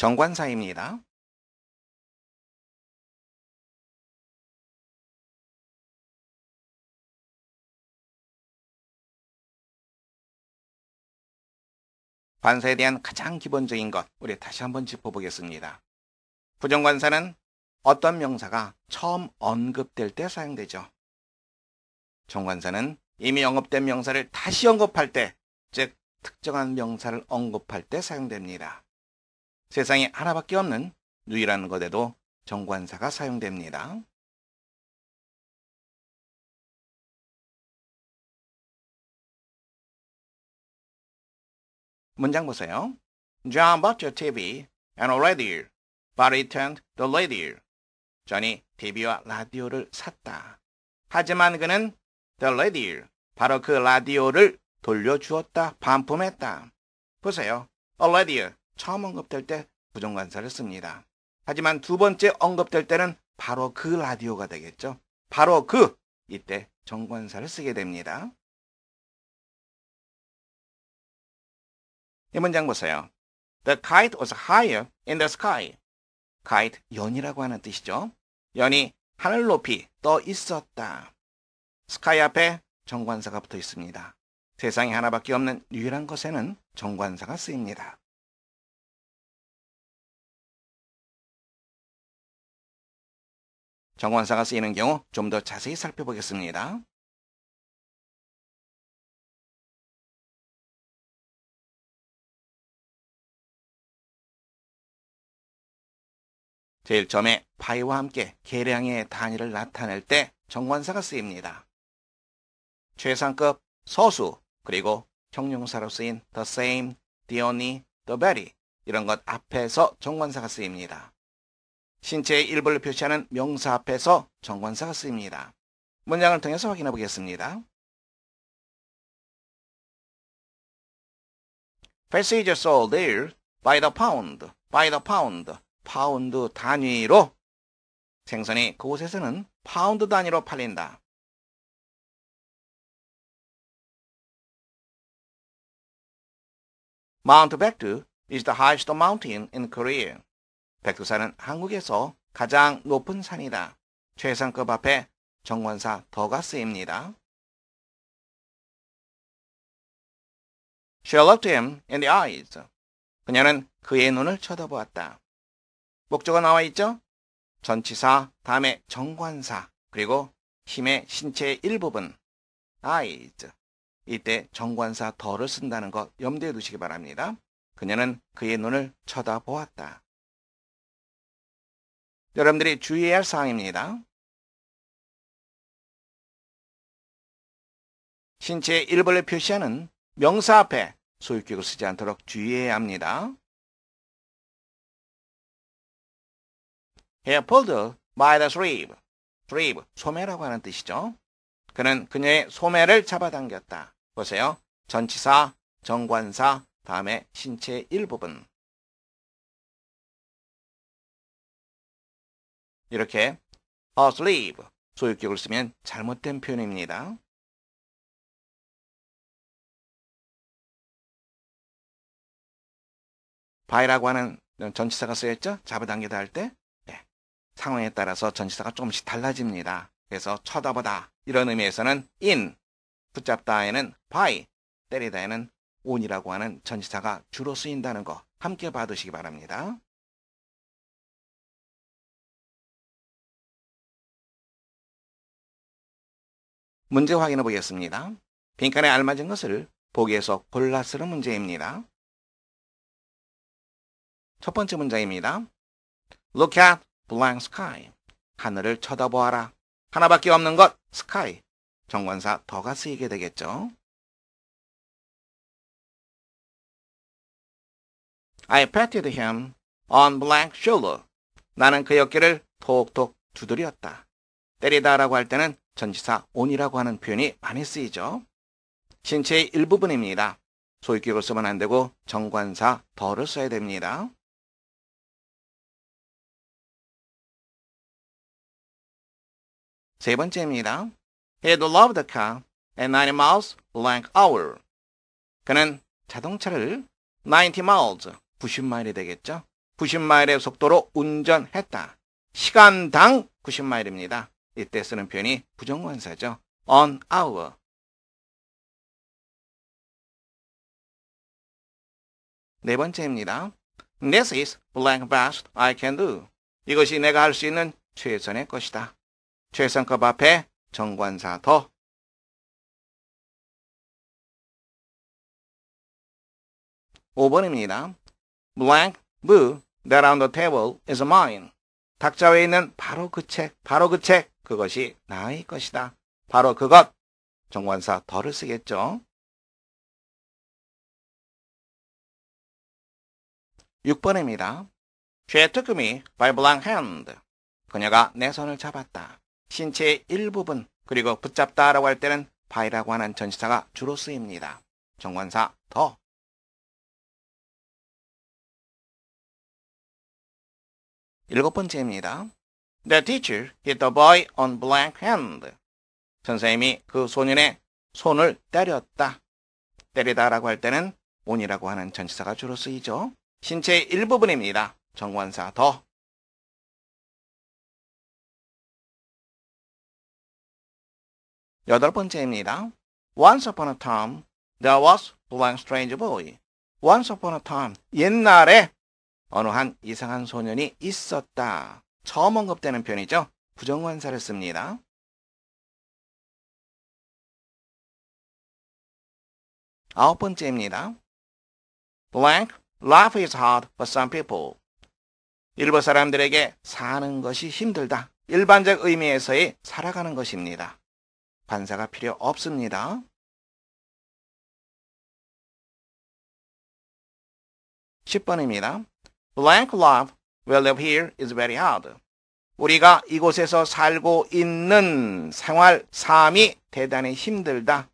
정관사입니다. 관사에 대한 가장 기본적인 것 우리 다시 한번 짚어보겠습니다. 부정관사는 어떤 명사가 처음 언급될 때 사용되죠. 정관사는 이미 언급된 명사를 다시 언급할 때, 즉 특정한 명사를 언급할 때 사용됩니다. 세상에 하나밖에 없는 누이라는 것에도 정관사가 사용됩니다. 문장 보세요. John bought y o TV and a radio, but returned the radio. 전이 TV와 라디오를 샀다. 하지만 그는 the radio, 바로 그 라디오를 돌려주었다, 반품했다. 보세요. A radio, 처음 언급될 때 부정관사를 씁니다. 하지만 두 번째 언급될 때는 바로 그 라디오가 되겠죠. 바로 그 이때 정관사를 쓰게 됩니다. 이문장 보세요. The kite was higher in the sky. kite, 연이라고 하는 뜻이죠. 연이 하늘 높이 떠 있었다. sky 앞에 정관사가 붙어 있습니다. 세상에 하나밖에 없는 유일한 것에는 정관사가 쓰입니다. 정관사가 쓰이는 경우 좀 더 자세히 살펴보겠습니다. 제일 처음에 파이와 함께 계량의 단위를 나타낼 때 정관사가 쓰입니다. 최상급, 서수, 그리고 형용사로 쓰인 the same, the only, the very 이런 것 앞에서 정관사가 쓰입니다. 신체의 일부를 표시하는 명사 앞에서 정관사가 쓰입니다. 문장을 통해서 확인해 보겠습니다. Passengers sold there by the pound, by the pound, 파운드 단위로 생선이 그곳에서는 파운드 단위로 팔린다. Mount Baekdu is the highest mountain in Korea. 백두산은 한국에서 가장 높은 산이다. 최상급 앞에 정관사 더가 쓰입니다. She looked him in the eyes. 그녀는 그의 눈을 쳐다보았다. 목적어 나와 있죠? 전치사, 다음에 정관사, 그리고 힘의 신체의 일부분, eyes. 이때 정관사 더를 쓴다는 것 염두에 두시기 바랍니다. 그녀는 그의 눈을 쳐다보았다. 여러분들이 주의해야 할 사항입니다. 신체의 일부를 표시하는 명사 앞에 소유격을 쓰지 않도록 주의해야 합니다. h a 폴드 pulled by the sleeve. sleeve, 소매라고 하는 뜻이죠. 그는 그녀의 소매를 잡아당겼다. 보세요. 전치사, 정관사, 다음에 신체 의 일부분. 이렇게 a s l e e p 소유격을 쓰면 잘못된 표현입니다. 바 y 라고 하는 전치사가 쓰였죠? 잡아당기다 할 때. 네. 상황에 따라서 전치사가 조금씩 달라집니다. 그래서 쳐다보다 이런 의미에서는 in, 붙잡다에는 by, 때리다에는 on이라고 하는 전치사가 주로 쓰인다는 거 함께 봐두시기 바랍니다. 문제 확인해 보겠습니다. 빈칸에 알맞은 것을 보기에서 골라 쓰는 문제입니다. 첫 번째 문장입니다. Look at blank sky. 하늘을 쳐다보아라. 하나밖에 없는 것, sky. 정관사 더가 쓰이게 되겠죠. I patted him on blank shoulder. 나는 그 어깨를 톡톡 두드렸다. 때리다라고 할 때는 전치사 on이라고 하는 표현이 많이 쓰이죠. 신체의 일부분입니다. 소유격을 쓰면 안 되고 정관사 더를 써야 됩니다. 세 번째입니다. He loved the car at 90 miles blank hour. 그는 자동차를 90 miles, 90마일이 되겠죠? 90마일의 속도로 운전했다. 시간당 90마일입니다. 이때 쓰는 표현이 부정관사죠. on our. 네 번째입니다. This is blank best I can do. 이것이 내가 할 수 있는 최선의 것이다. 최선급 앞에 정관사 더. 5번입니다 Blank book that on the table is mine. 탁자 위에 있는 바로 그 책, 바로 그 책, 그것이 나의 것이다. 바로 그것. 정관사 덜을 쓰겠죠. 6번입니다. 죄특금이 by blank hand. 그녀가 내 손을 잡았다. 신체의 일부분 그리고 붙잡다라고 할 때는 바이라고 하는 전시사가 주로 쓰입니다. 정관사 더. 7번째입니다. The teacher hit the boy on black hand. 선생님이 그 소년의 손을 때렸다. 때리다라고 할 때는 on이라고 하는 전치사가 주로 쓰이죠. 신체의 일부분입니다. 정관사 더. 여덟 번째입니다. Once upon a time, there was blank strange boy. Once upon a time, 옛날에 어느 한 이상한 소년이 있었다. 처음 언급되는 편이죠 부정관사를 씁니다. 아홉 번째입니다. Blank, life is hard for some people. 일부 사람들에게 사는 것이 힘들다. 일반적 의미에서의 살아가는 것입니다. 반사가 필요 없습니다. 1 0번입니다 Blank life We live here is very hard. 우리가 이곳에서 살고 있는 생활, 삶이 대단히 힘들다.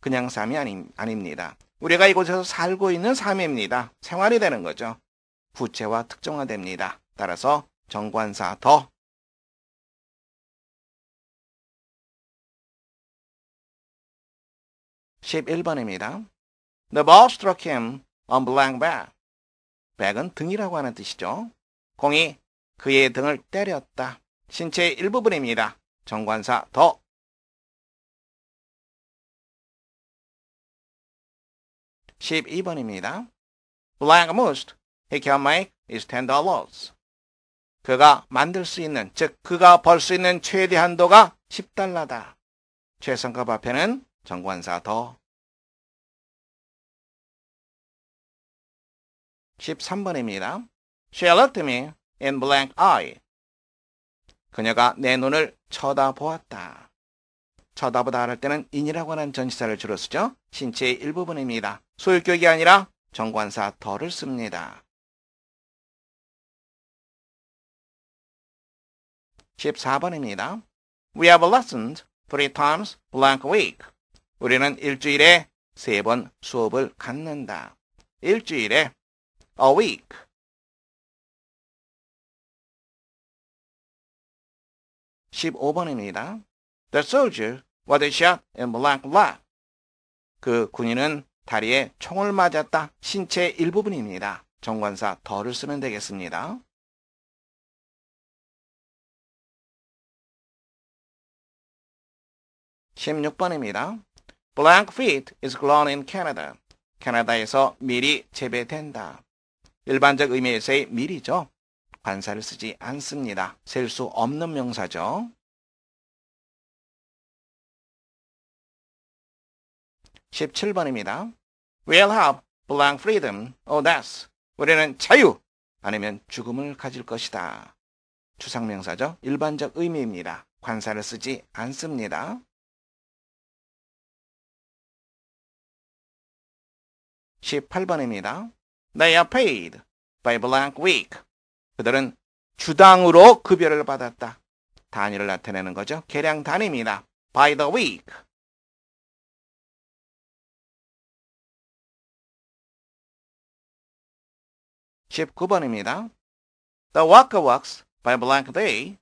그냥 삶이 아니, 아닙니다. 우리가 이곳에서 살고 있는 삶입니다. 생활이 되는 거죠. 부채와 특정화됩니다. 따라서 정관사 더1 1 번입니다 The ball struck him on blank back. 백은 등이라고 하는 뜻이죠. 공이 그의 등을 때렸다. 신체의 일부분입니다. 정관사 더. 1 2 번입니다 Blank must. He can make is ten dollars. 그가 만들 수 있는, 즉 그가 벌 수 있는 최대 한도가 10달러다. 최상급 앞에는 정관사 더. 13번입니다. She looked me in blank eye. 그녀가 내 눈을 쳐다보았다. 쳐다보다 할 때는 인이라고 하는 전치사를 주로 쓰죠. 신체의 일부분입니다. 소유격이 아니라 정관사 더를 씁니다. 14번입니다. We have lessons three times blank week. 우리는 일주일에 세 번 수업을 갖는다. 일주일에 a week 15번입니다. The soldier was shot in black lap. 그 군인은 다리에 총을 맞았다. 신체 의 일부분입니다. 정관사 더를 쓰면 되겠습니다. 1 6 번입니다 Blackfeet is grown in Canada. 캐나다에서 밀이 재배된다. 일반적 의미에서의 밀이죠. 관사를 쓰지 않습니다. 셀 수 없는 명사죠. 1 7 번입니다 We'll have blank freedom or oh, death. 우리는 자유 아니면 죽음을 가질 것이다. 추상명사죠. 일반적 의미입니다. 관사를 쓰지 않습니다. 1 8 번입니다 They are paid by blank week. 그들은 주당으로 급여를 받았다. 단위를 나타내는 거죠. 계량 단위입니다. By the week. 십구 번입니다 The worker works by blank day,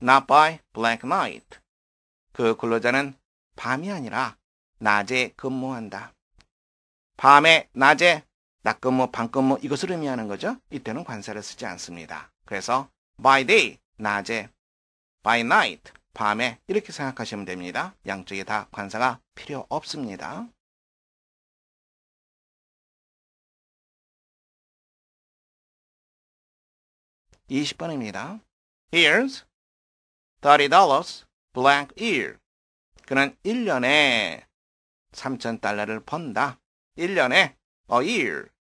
not by blank night. 그 근로자는 밤이 아니라 낮에 근무한다. 밤에 낮에 낮근무, 뭐 밤근무 뭐 이것을 의미하는 거죠. 이때는 관사를 쓰지 않습니다. 그래서 by day, 낮에, by night, 밤에 이렇게 생각하시면 됩니다. 양쪽에 다 관사가 필요 없습니다. 2 0 번입니다 Here's $30 blank year. 그는 1년에 3,000달러를 번다. 1년에 a year.